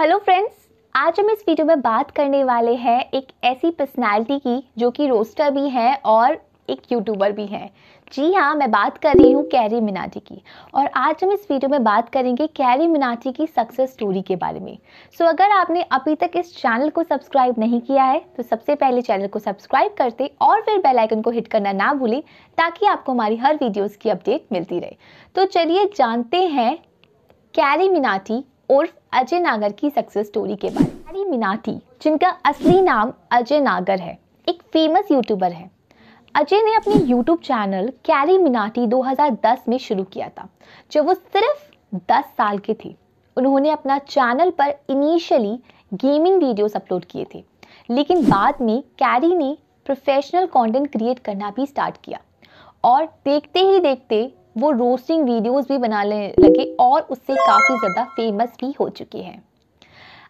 hello friends आज हम इस वीडियो में बात करने वाले हैं एक ऐसी पर्सनालिटी की जो कि रोस्टर भी है और एक यूट्यूबर भी हैं जी हाँ मैं बात कर रही हूँ कैरी मिनाटी की और आज हम इस वीडियो में बात करेंगे कैरी मिनाटी की सक्सेस स्टोरी के बारे में सो अगर आपने अभी तक इस चैनल को सब्सक्राइब नहीं किया है तो सबसे पहले चैनल को सब्सक्राइब करते और फिर बेल आइकन को हिट करना ना भूलें ताकि आपको हमारी हर वीडियोस की अपडेट मिलती रहे तो चलिए जानते हैं कैरी मिनाटी उर्फ अजय नागर की सक्सेस स्टोरी के बारे में हरी मिनाथी जिनका असली नाम अजय नागर है एक फेमस यूट्यूबर है अजय ने अपने यूट्यूब चैनल कैरी मिनाटी 2010 में शुरू किया था जब वो सिर्फ 10 साल के थे उन्होंने अपना चैनल पर इनिशियली गेमिंग वीडियोस अपलोड किए थे लेकिन बाद में कैरी ने प्रोफेशनल कंटेंट क्रिएट करना भी स्टार्ट किया और देखते ही देखते वो रोस्टिंग वीडियोस भी बनाने लगे और उससे काफ़ी ज़्यादा फेमस भी हो चुकी हैं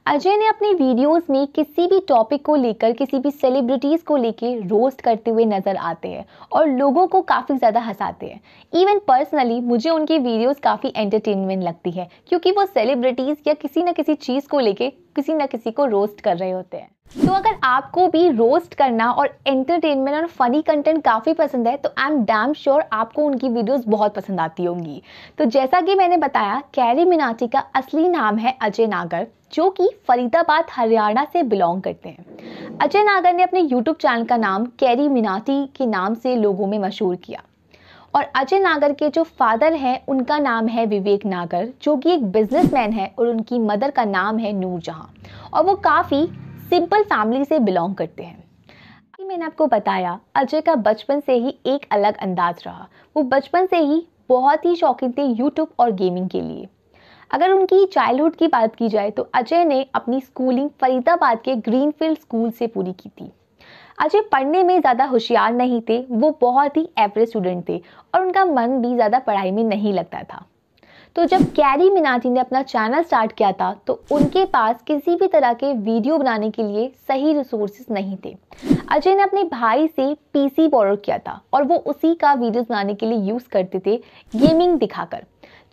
अजय ने अपने वीडियोस में किसी भी टॉपिक को लेकर किसी भी सेलिब्रिटीज़ को लेकर रोस्ट करते हुए नज़र आते हैं और लोगों को काफ़ी ज़्यादा हंसाते हैं इवन पर्सनली मुझे उनकी वीडियोस काफ़ी एंटरटेनमेंट लगती है क्योंकि वो सेलिब्रिटीज़ या किसी न किसी चीज़ को लेके किसी न किसी को रोस्ट कर रहे होते हैं तो अगर आपको भी रोस्ट करना और एंटरटेनमेंट और फनी कंटेंट काफ़ी पसंद है तो आई एम डैम श्योर आपको उनकी वीडियोस बहुत पसंद आती होंगी तो जैसा कि मैंने बताया कैरी मिनाटी का असली नाम है अजय नागर जो कि फरीदाबाद हरियाणा से बिलोंग करते हैं अजय नागर ने अपने यूट्यूब चैनल का नाम कैरी मिनाटी के नाम से लोगों में मशहूर किया और अजय नागर के जो फादर हैं उनका नाम है विवेक नागर जो कि एक बिजनेसमैन है और उनकी मदर का नाम है नूरजहां और वो काफ़ी सिंपल फैमिली से बिलोंग करते हैं मैंने आपको बताया अजय का बचपन से ही एक अलग अंदाज रहा वो बचपन से ही बहुत ही शौकीन थे यूट्यूब और गेमिंग के लिए अगर उनकी चाइल्डहुड की बात की जाए तो अजय ने अपनी स्कूलिंग फरीदाबाद के ग्रीनफील्ड स्कूल से पूरी की थी अजय पढ़ने में ज़्यादा होशियार नहीं थे वो बहुत ही एवरेज स्टूडेंट थे और उनका मन भी ज़्यादा पढ़ाई में नहीं लगता था तो जब कैरी मिनाटी ने अपना चैनल स्टार्ट किया था तो उनके पास किसी भी तरह के वीडियो बनाने के लिए सही रिसोर्सेज नहीं थे अजय ने अपने भाई से पीसी बॉर्डर किया था और वो उसी का वीडियो बनाने के लिए यूज़ करते थे गेमिंग दिखाकर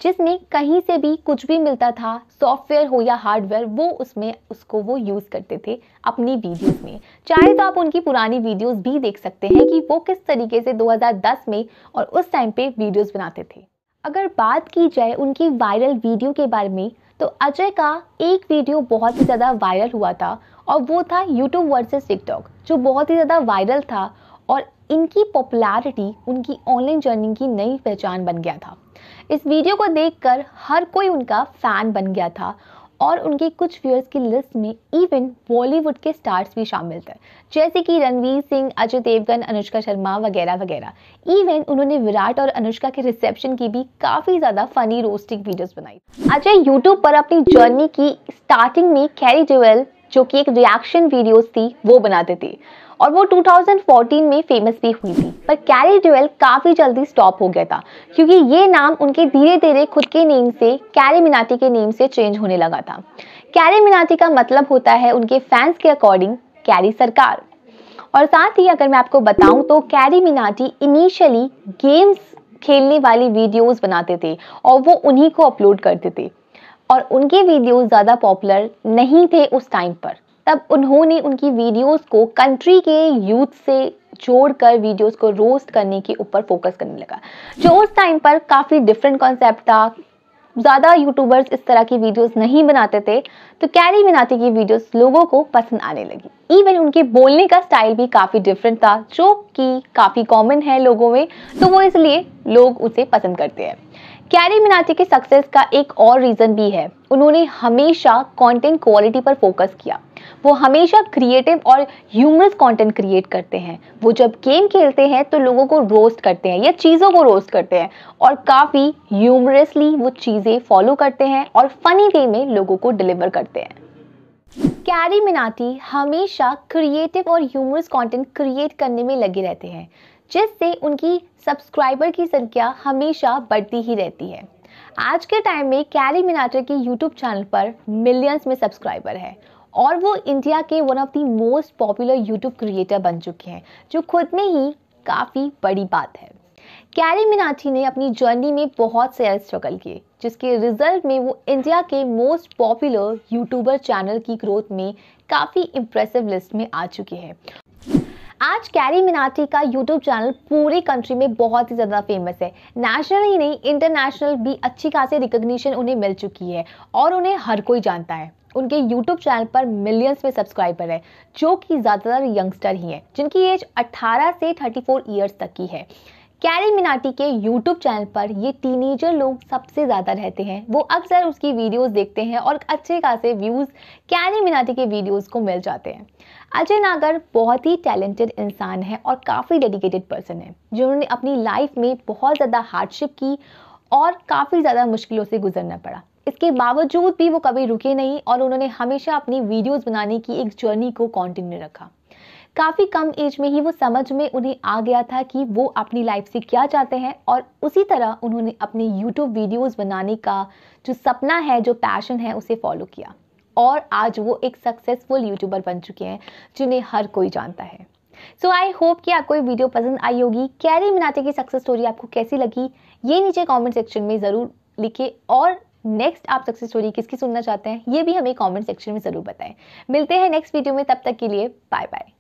जिसमें कहीं से भी कुछ भी मिलता था सॉफ्टवेयर हो या हार्डवेयर वो उसमें उसको वो यूज़ करते थे अपनी वीडियोस में चाहे तो आप उनकी पुरानी वीडियोस भी देख सकते हैं कि वो किस तरीके से 2010 में और उस टाइम पे वीडियोस बनाते थे अगर बात की जाए उनकी वायरल वीडियो के बारे में तो अजय का एक वीडियो बहुत ही ज़्यादा वायरल हुआ था और वो था यूट्यूब वर्सेज टिकटॉक जो बहुत ही ज़्यादा वायरल था और इनकी पॉपुलैरिटी उनकी ऑनलाइन जर्नी की नई पहचान बन गया था इस वीडियो को देखकर हर कोई उनका फ़ैन बन गया था और उनके कुछ व्यूअर्स की लिस्ट में इवन बॉलीवुड के स्टार्स भी शामिल थे जैसे कि रणवीर सिंह अजय देवगन अनुष्का शर्मा वगैरह वगैरह इवन उन्होंने विराट और अनुष्का के रिसेप्शन की भी काफ़ी ज़्यादा फनी रोस्टिंग वीडियोस बनाई अजय यूट्यूब पर अपनी जर्नी की स्टार्टिंग में कैरी डिवेल जो कि एक रिएक्शन वीडियोस थी वो बनाते थे और वो 2014 में फेमस भी हुई थी पर कैरी ड्यूएल काफ़ी जल्दी स्टॉप हो गया था क्योंकि ये नाम उनके धीरे धीरे खुद के नेम से कैरी मिनाटी के नेम से चेंज होने लगा था कैरी मिनाटी का मतलब होता है उनके फैंस के अकॉर्डिंग कैरी सरकार और साथ ही अगर मैं आपको बताऊं तो कैरी मिनाटी इनिशियली गेम्स खेलने वाली वीडियोस बनाते थे और वो उन्हीं को अपलोड करते थे और उनके वीडियोस ज़्यादा पॉपुलर नहीं थे उस टाइम पर तब उन्होंने उनकी वीडियोस को कंट्री के यूथ से जोड़कर वीडियोस को रोस्ट करने के ऊपर फोकस करने लगा जो उस टाइम पर काफ़ी डिफरेंट कॉन्सेप्ट था ज़्यादा यूट्यूबर्स इस तरह की वीडियोस नहीं बनाते थे तो कैरी बनाते की वीडियोस लोगों को पसंद आने लगी इवन उनके बोलने का स्टाइल भी काफ़ी डिफरेंट था जो कि काफ़ी कॉमन है लोगों में तो वो इसलिए लोग उसे पसंद करते हैं कैरी मिनाटी के सक्सेस का एक और रीज़न भी है उन्होंने हमेशा कंटेंट क्वालिटी पर फोकस किया वो हमेशा क्रिएटिव और ह्यूमरस कंटेंट क्रिएट करते हैं वो जब गेम खेलते हैं तो लोगों को रोस्ट करते हैं या चीज़ों को रोस्ट करते हैं और काफ़ी ह्यूमरसली वो चीज़ें फॉलो करते हैं और फनी वे में लोगों को डिलीवर करते हैं कैरी मिनाटी हमेशा क्रिएटिव और ह्यूमरस कंटेंट क्रिएट करने में लगे रहते हैं जिससे उनकी सब्सक्राइबर की संख्या हमेशा बढ़ती ही रहती है आज के टाइम में कैरी मिनाटर के यूट्यूब चैनल पर मिलियंस में सब्सक्राइबर है और वो इंडिया के one of the most popular YouTube creator बन चुके हैं जो खुद में ही काफ़ी बड़ी बात है कैरी मिनाठी ने अपनी जर्नी में बहुत से स्ट्रगल किए जिसके रिजल्ट में वो इंडिया के मोस्ट पॉपुलर यूट्यूबर चैनल की ग्रोथ में काफ़ी इम्प्रेसिव लिस्ट में आ चुके हैं आज कैरी मिनाठी का यूट्यूब चैनल पूरी कंट्री में बहुत ही ज़्यादा फेमस है नेशनल ही नहीं इंटरनेशनल भी अच्छी खासी रिकग्निशन उन्हें मिल चुकी है और उन्हें हर कोई जानता है उनके YouTube चैनल पर मिलियंस में सब्सक्राइबर हैं जो कि ज़्यादातर यंगस्टर ही हैं जिनकी एज 18 से 34 इयर्स तक की है कैरी मिनाटी के YouTube चैनल पर ये टीनेजर लोग सबसे ज़्यादा रहते हैं वो अक्सर उसकी वीडियोस देखते हैं और अच्छे खासे व्यूज़ कैरी मिनाटी के वीडियोस को मिल जाते हैं अजय नागर बहुत ही टैलेंटेड इंसान है और काफ़ी डेडिकेटेड पर्सन है जिन्होंने अपनी लाइफ में बहुत ज़्यादा हार्डशिप की और काफ़ी ज़्यादा मुश्किलों से गुजरना पड़ा इसके बावजूद भी वो कभी रुके नहीं और उन्होंने हमेशा अपनी वीडियोस बनाने की एक जर्नी को कंटिन्यू रखा काफ़ी कम एज में ही वो समझ में उन्हें आ गया था कि वो अपनी लाइफ से क्या चाहते हैं और उसी तरह उन्होंने अपने यूट्यूब वीडियोस बनाने का जो सपना है जो पैशन है उसे फॉलो किया और आज वो एक सक्सेसफुल यूट्यूबर बन चुके हैं जिन्हें हर कोई जानता है सो आई होप कि आपको ये वीडियो पसंद आई होगी कैरी मिनाटे की सक्सेस स्टोरी आपको कैसी लगी ये नीचे कमेंट सेक्शन में ज़रूर लिखे और नेक्स्ट आप सक्सेस स्टोरी किसकी सुनना चाहते हैं ये भी हमें कॉमेंट सेक्शन में ज़रूर बताएं मिलते हैं नेक्स्ट वीडियो में तब तक के लिए बाय बाय